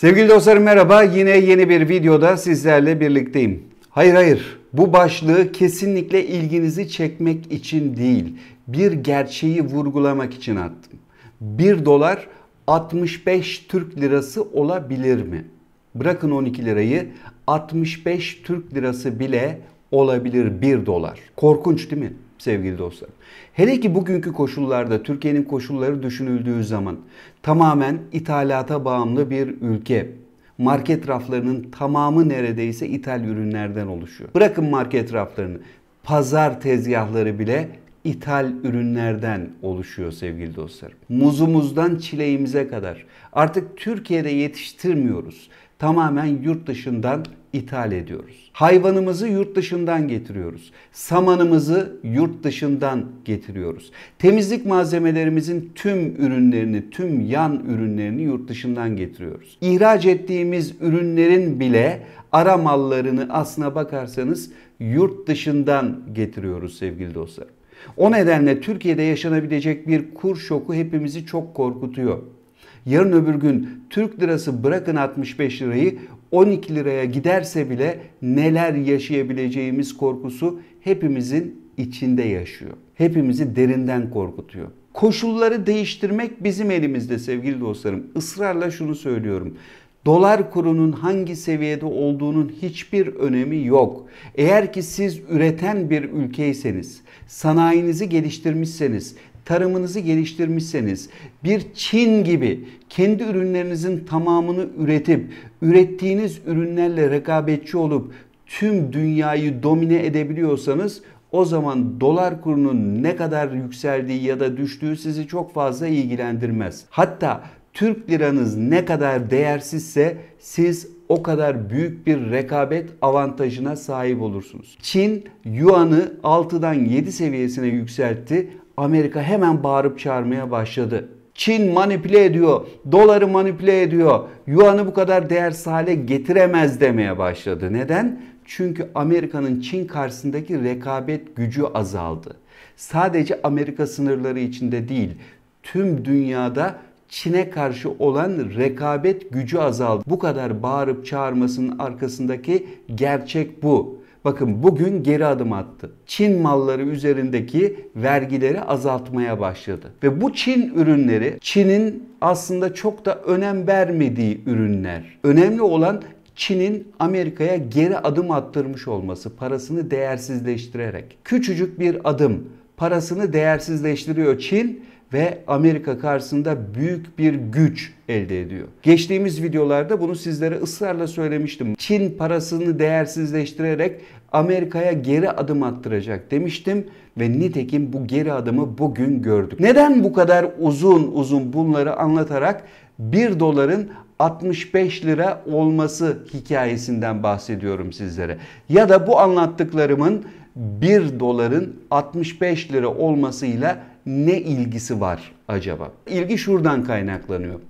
Sevgili dostlarım merhaba. Yine yeni bir videoda sizlerle birlikteyim. Hayır hayır. Bu başlığı kesinlikle ilginizi çekmek için değil, bir gerçeği vurgulamak için attım. 1 dolar 65 Türk lirası olabilir mi? Bırakın 12 lirayı 65 Türk lirası bile olabilir 1 dolar. Korkunç değil mi? sevgili dostlar. Hele ki bugünkü koşullarda Türkiye'nin koşulları düşünüldüğü zaman tamamen ithalata bağımlı bir ülke market raflarının tamamı neredeyse ithal ürünlerden oluşuyor. Bırakın market raflarını, pazar tezgahları bile ithal ürünlerden oluşuyor sevgili dostlar. Muzumuzdan çileğimize kadar artık Türkiye'de yetiştirmiyoruz. Tamamen yurt dışından ithal ediyoruz. Hayvanımızı yurt dışından getiriyoruz. Samanımızı yurt dışından getiriyoruz. Temizlik malzemelerimizin tüm ürünlerini, tüm yan ürünlerini yurt dışından getiriyoruz. İhraç ettiğimiz ürünlerin bile ara mallarını aslına bakarsanız yurt dışından getiriyoruz sevgili dostlar. O nedenle Türkiye'de yaşanabilecek bir kur şoku hepimizi çok korkutuyor. Yarın öbür gün Türk lirası bırakın 65 lirayı 12 liraya giderse bile neler yaşayabileceğimiz korkusu hepimizin içinde yaşıyor. Hepimizi derinden korkutuyor. Koşulları değiştirmek bizim elimizde sevgili dostlarım. Israrla şunu söylüyorum. Dolar kurunun hangi seviyede olduğunun hiçbir önemi yok. Eğer ki siz üreten bir ülkeyseniz, sanayinizi geliştirmişseniz, tarımınızı geliştirmişseniz bir Çin gibi kendi ürünlerinizin tamamını üretip ürettiğiniz ürünlerle rekabetçi olup tüm dünyayı domine edebiliyorsanız o zaman dolar kurunun ne kadar yükseldiği ya da düştüğü sizi çok fazla ilgilendirmez. Hatta Türk liranız ne kadar değersizse siz o kadar büyük bir rekabet avantajına sahip olursunuz. Çin yuanı 6'dan 7 seviyesine yükseltti Amerika hemen bağırıp çağırmaya başladı. Çin manipüle ediyor, doları manipüle ediyor, yuanı bu kadar değersiz hale getiremez demeye başladı. Neden? Çünkü Amerika'nın Çin karşısındaki rekabet gücü azaldı. Sadece Amerika sınırları içinde değil, tüm dünyada Çin'e karşı olan rekabet gücü azaldı. Bu kadar bağırıp çağırmasının arkasındaki gerçek bu. Bakın bugün geri adım attı. Çin malları üzerindeki vergileri azaltmaya başladı. Ve bu Çin ürünleri Çin'in aslında çok da önem vermediği ürünler. Önemli olan Çin'in Amerika'ya geri adım attırmış olması, parasını değersizleştirerek. Küçücük bir adım parasını değersizleştiriyor Çin ve Amerika karşısında büyük bir güç elde ediyor. Geçtiğimiz videolarda bunu sizlere ısrarla söylemiştim. Çin parasını değersizleştirerek Amerika'ya geri adım attıracak demiştim ve nitekim bu geri adımı bugün gördük. Neden bu kadar uzun uzun bunları anlatarak 1 doların 65 lira olması hikayesinden bahsediyorum sizlere. Ya da bu anlattıklarımın 1 doların 65 lira olmasıyla ne ilgisi var acaba? İlgi şuradan kaynaklanıyor.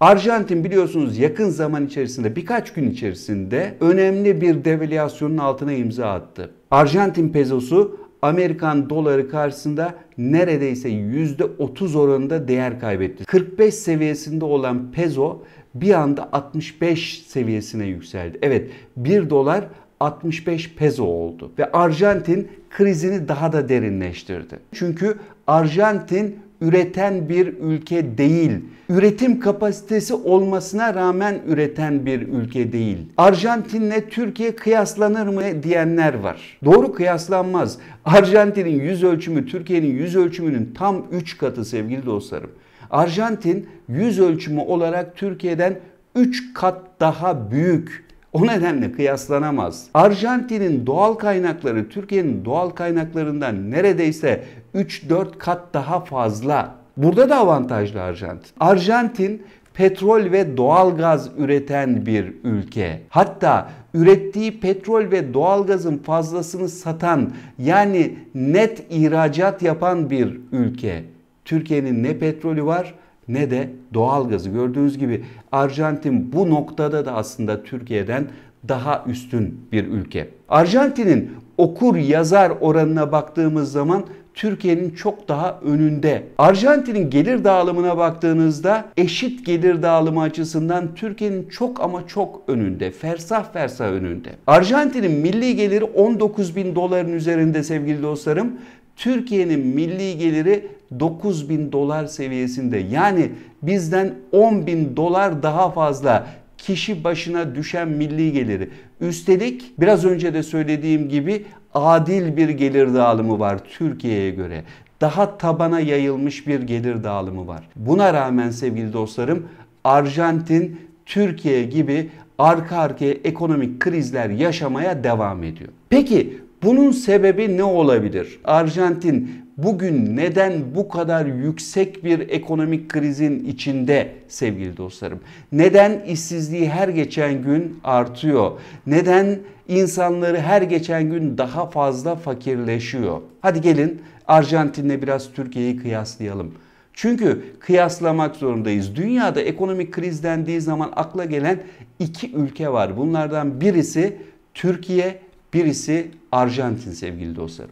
Arjantin biliyorsunuz yakın zaman içerisinde birkaç gün içerisinde önemli bir devalüasyonun altına imza attı. Arjantin pezosu Amerikan doları karşısında neredeyse %30 oranında değer kaybetti. 45 seviyesinde olan pezo bir anda 65 seviyesine yükseldi. Evet 1 dolar 65 peso oldu ve Arjantin krizini daha da derinleştirdi. Çünkü Arjantin üreten bir ülke değil. Üretim kapasitesi olmasına rağmen üreten bir ülke değil. Arjantin'le Türkiye kıyaslanır mı diyenler var. Doğru kıyaslanmaz. Arjantin'in yüz ölçümü Türkiye'nin yüz ölçümünün tam 3 katı sevgili dostlarım. Arjantin yüz ölçümü olarak Türkiye'den 3 kat daha büyük o nedenle kıyaslanamaz. Arjantin'in doğal kaynakları Türkiye'nin doğal kaynaklarından neredeyse 3-4 kat daha fazla. Burada da avantajlı Arjantin. Arjantin petrol ve doğal gaz üreten bir ülke. Hatta ürettiği petrol ve doğalgazın fazlasını satan yani net ihracat yapan bir ülke. Türkiye'nin ne petrolü var ne de doğal gazı. Gördüğünüz gibi Arjantin bu noktada da aslında Türkiye'den daha üstün bir ülke. Arjantin'in okur yazar oranına baktığımız zaman Türkiye'nin çok daha önünde. Arjantin'in gelir dağılımına baktığınızda eşit gelir dağılımı açısından Türkiye'nin çok ama çok önünde. Fersah fersah önünde. Arjantin'in milli geliri 19 bin doların üzerinde sevgili dostlarım. Türkiye'nin milli geliri 9 bin dolar seviyesinde yani bizden 10 bin dolar daha fazla kişi başına düşen milli geliri. Üstelik biraz önce de söylediğim gibi adil bir gelir dağılımı var Türkiye'ye göre. Daha tabana yayılmış bir gelir dağılımı var. Buna rağmen sevgili dostlarım Arjantin Türkiye gibi arka arkaya ekonomik krizler yaşamaya devam ediyor. Peki bunun sebebi ne olabilir? Arjantin bugün neden bu kadar yüksek bir ekonomik krizin içinde sevgili dostlarım? Neden işsizliği her geçen gün artıyor? Neden insanları her geçen gün daha fazla fakirleşiyor? Hadi gelin Arjantin'le biraz Türkiye'yi kıyaslayalım. Çünkü kıyaslamak zorundayız. Dünyada ekonomik kriz dendiği zaman akla gelen iki ülke var. Bunlardan birisi Türkiye, Birisi Arjantin sevgili dostlarım.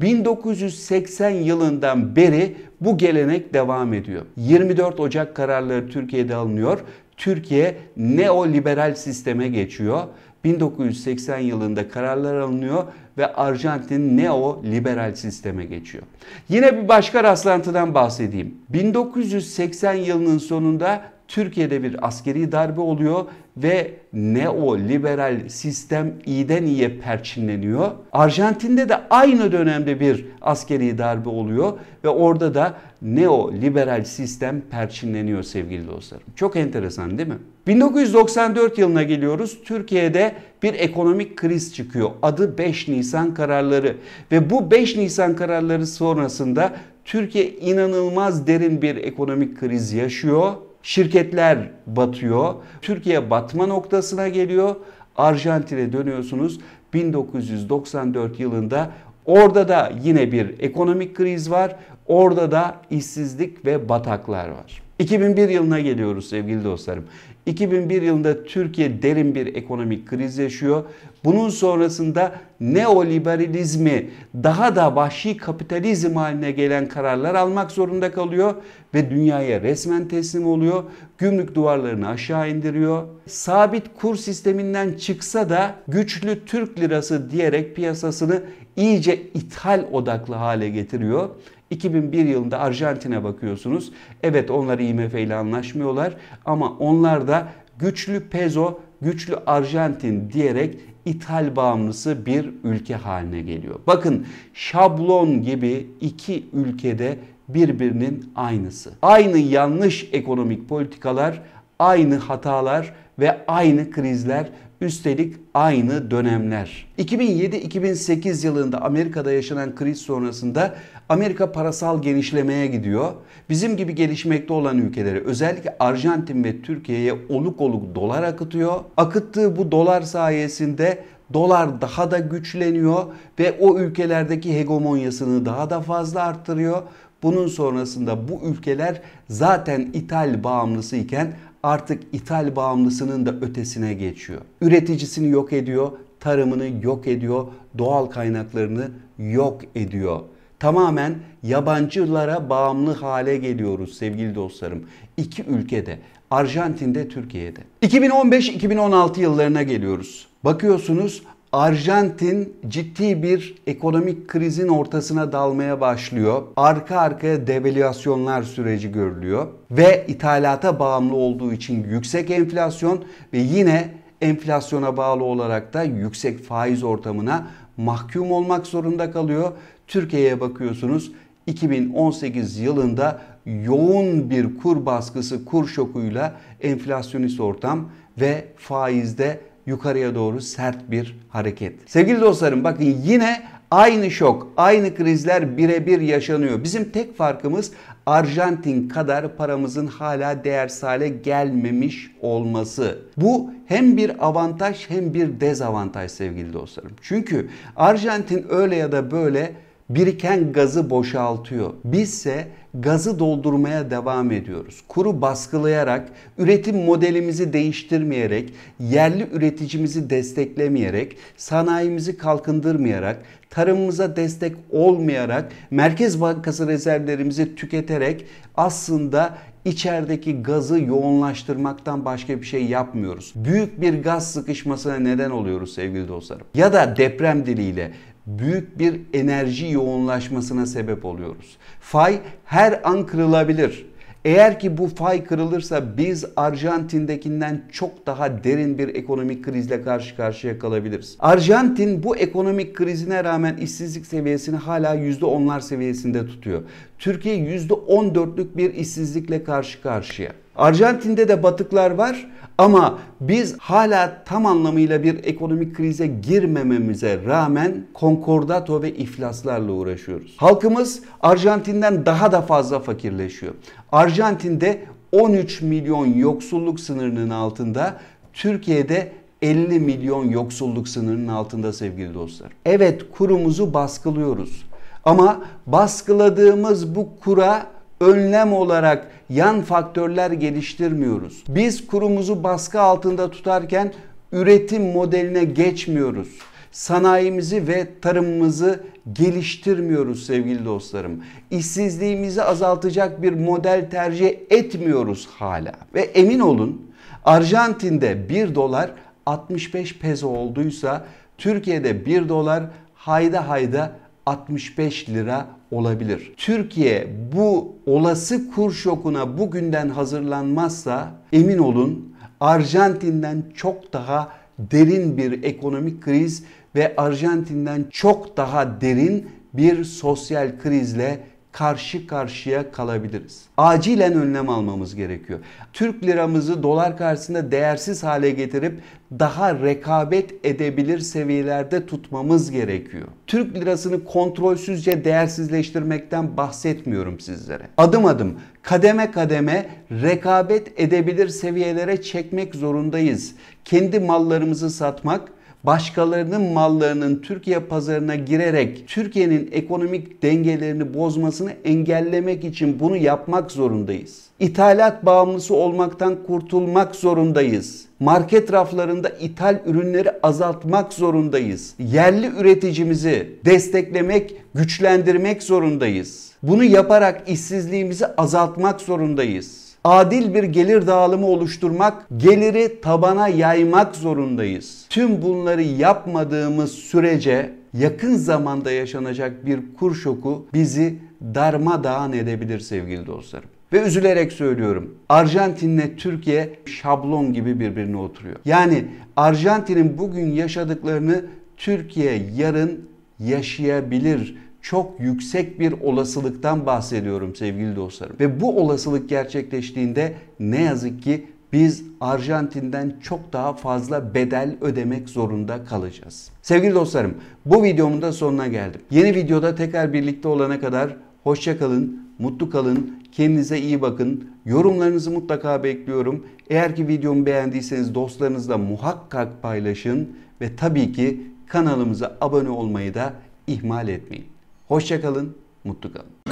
1980 yılından beri bu gelenek devam ediyor. 24 Ocak kararları Türkiye'de alınıyor. Türkiye neoliberal sisteme geçiyor. 1980 yılında kararlar alınıyor ve Arjantin neoliberal sisteme geçiyor. Yine bir başka rastlantıdan bahsedeyim. 1980 yılının sonunda Türkiye'de bir askeri darbe oluyor ve neoliberal sistem iyiden iyiye perçinleniyor. Arjantin'de de aynı dönemde bir askeri darbe oluyor ve orada da neoliberal sistem perçinleniyor sevgili dostlarım. Çok enteresan değil mi? 1994 yılına geliyoruz. Türkiye'de bir ekonomik kriz çıkıyor. Adı 5 Nisan kararları ve bu 5 Nisan kararları sonrasında Türkiye inanılmaz derin bir ekonomik kriz yaşıyor Şirketler batıyor. Türkiye batma noktasına geliyor. Arjantin'e dönüyorsunuz. 1994 yılında orada da yine bir ekonomik kriz var. Orada da işsizlik ve bataklar var. 2001 yılına geliyoruz sevgili dostlarım. 2001 yılında Türkiye derin bir ekonomik kriz yaşıyor. Bunun sonrasında neoliberalizmi daha da vahşi kapitalizm haline gelen kararlar almak zorunda kalıyor ve dünyaya resmen teslim oluyor. Gümrük duvarlarını aşağı indiriyor. Sabit kur sisteminden çıksa da güçlü Türk lirası diyerek piyasasını iyice ithal odaklı hale getiriyor. 2001 yılında Arjantin'e bakıyorsunuz. Evet onlar IMF ile anlaşmıyorlar ama onlar da güçlü pezo, güçlü Arjantin diyerek ithal bağımlısı bir ülke haline geliyor. Bakın şablon gibi iki ülkede birbirinin aynısı. Aynı yanlış ekonomik politikalar, aynı hatalar ve aynı krizler Üstelik aynı dönemler. 2007-2008 yılında Amerika'da yaşanan kriz sonrasında Amerika parasal genişlemeye gidiyor. Bizim gibi gelişmekte olan ülkelere özellikle Arjantin ve Türkiye'ye oluk oluk dolar akıtıyor. Akıttığı bu dolar sayesinde dolar daha da güçleniyor ve o ülkelerdeki hegemonyasını daha da fazla arttırıyor. Bunun sonrasında bu ülkeler zaten ithal bağımlısı iken artık ithal bağımlısının da ötesine geçiyor. Üreticisini yok ediyor, tarımını yok ediyor, doğal kaynaklarını yok ediyor. Tamamen yabancılara bağımlı hale geliyoruz sevgili dostlarım. İki ülkede, Arjantin'de, Türkiye'de. 2015-2016 yıllarına geliyoruz. Bakıyorsunuz Arjantin ciddi bir ekonomik krizin ortasına dalmaya başlıyor. Arka arkaya devalüasyonlar süreci görülüyor ve ithalata bağımlı olduğu için yüksek enflasyon ve yine enflasyona bağlı olarak da yüksek faiz ortamına mahkum olmak zorunda kalıyor. Türkiye'ye bakıyorsunuz 2018 yılında yoğun bir kur baskısı, kur şokuyla enflasyonist ortam ve faizde yukarıya doğru sert bir hareket. Sevgili dostlarım bakın yine aynı şok, aynı krizler birebir yaşanıyor. Bizim tek farkımız Arjantin kadar paramızın hala değersiz hale gelmemiş olması. Bu hem bir avantaj hem bir dezavantaj sevgili dostlarım. Çünkü Arjantin öyle ya da böyle biriken gazı boşaltıyor. Bizse gazı doldurmaya devam ediyoruz. Kuru baskılayarak, üretim modelimizi değiştirmeyerek, yerli üreticimizi desteklemeyerek, sanayimizi kalkındırmayarak, tarımımıza destek olmayarak, Merkez Bankası rezervlerimizi tüketerek aslında içerideki gazı yoğunlaştırmaktan başka bir şey yapmıyoruz. Büyük bir gaz sıkışmasına neden oluyoruz sevgili dostlarım. Ya da deprem diliyle büyük bir enerji yoğunlaşmasına sebep oluyoruz. Fay her an kırılabilir. Eğer ki bu fay kırılırsa biz Arjantin'dekinden çok daha derin bir ekonomik krizle karşı karşıya kalabiliriz. Arjantin bu ekonomik krizine rağmen işsizlik seviyesini hala %10'lar seviyesinde tutuyor. Türkiye %14'lük bir işsizlikle karşı karşıya. Arjantin'de de batıklar var ama biz hala tam anlamıyla bir ekonomik krize girmememize rağmen konkordato ve iflaslarla uğraşıyoruz. Halkımız Arjantin'den daha da fazla fakirleşiyor. Arjantin'de 13 milyon yoksulluk sınırının altında, Türkiye'de 50 milyon yoksulluk sınırının altında sevgili dostlar. Evet kurumuzu baskılıyoruz. Ama baskıladığımız bu kura önlem olarak yan faktörler geliştirmiyoruz. Biz kurumuzu baskı altında tutarken üretim modeline geçmiyoruz sanayimizi ve tarımımızı geliştirmiyoruz sevgili dostlarım. İşsizliğimizi azaltacak bir model tercih etmiyoruz hala. Ve emin olun Arjantin'de 1 dolar 65 peso olduysa Türkiye'de 1 dolar hayda hayda 65 lira olabilir. Türkiye bu olası kur şokuna bugünden hazırlanmazsa emin olun Arjantin'den çok daha derin bir ekonomik kriz ve Arjantin'den çok daha derin bir sosyal krizle karşı karşıya kalabiliriz. Acilen önlem almamız gerekiyor. Türk liramızı dolar karşısında değersiz hale getirip daha rekabet edebilir seviyelerde tutmamız gerekiyor. Türk lirasını kontrolsüzce değersizleştirmekten bahsetmiyorum sizlere. Adım adım, kademe kademe rekabet edebilir seviyelere çekmek zorundayız. Kendi mallarımızı satmak, başkalarının mallarının Türkiye pazarına girerek Türkiye'nin ekonomik dengelerini bozmasını engellemek için bunu yapmak zorundayız. İthalat bağımlısı olmaktan kurtulmak zorundayız. Market raflarında ithal ürünleri azaltmak zorundayız. Yerli üreticimizi desteklemek, güçlendirmek zorundayız. Bunu yaparak işsizliğimizi azaltmak zorundayız adil bir gelir dağılımı oluşturmak, geliri tabana yaymak zorundayız. Tüm bunları yapmadığımız sürece yakın zamanda yaşanacak bir kur şoku bizi darmadağın edebilir sevgili dostlarım. Ve üzülerek söylüyorum. Arjantin'le Türkiye şablon gibi birbirine oturuyor. Yani Arjantin'in bugün yaşadıklarını Türkiye yarın yaşayabilir çok yüksek bir olasılıktan bahsediyorum sevgili dostlarım. Ve bu olasılık gerçekleştiğinde ne yazık ki biz Arjantin'den çok daha fazla bedel ödemek zorunda kalacağız. Sevgili dostlarım bu videomun da sonuna geldim. Yeni videoda tekrar birlikte olana kadar hoşça kalın, mutlu kalın, kendinize iyi bakın. Yorumlarınızı mutlaka bekliyorum. Eğer ki videomu beğendiyseniz dostlarınızla muhakkak paylaşın ve tabii ki kanalımıza abone olmayı da ihmal etmeyin. Hoşçakalın, mutlu kalın.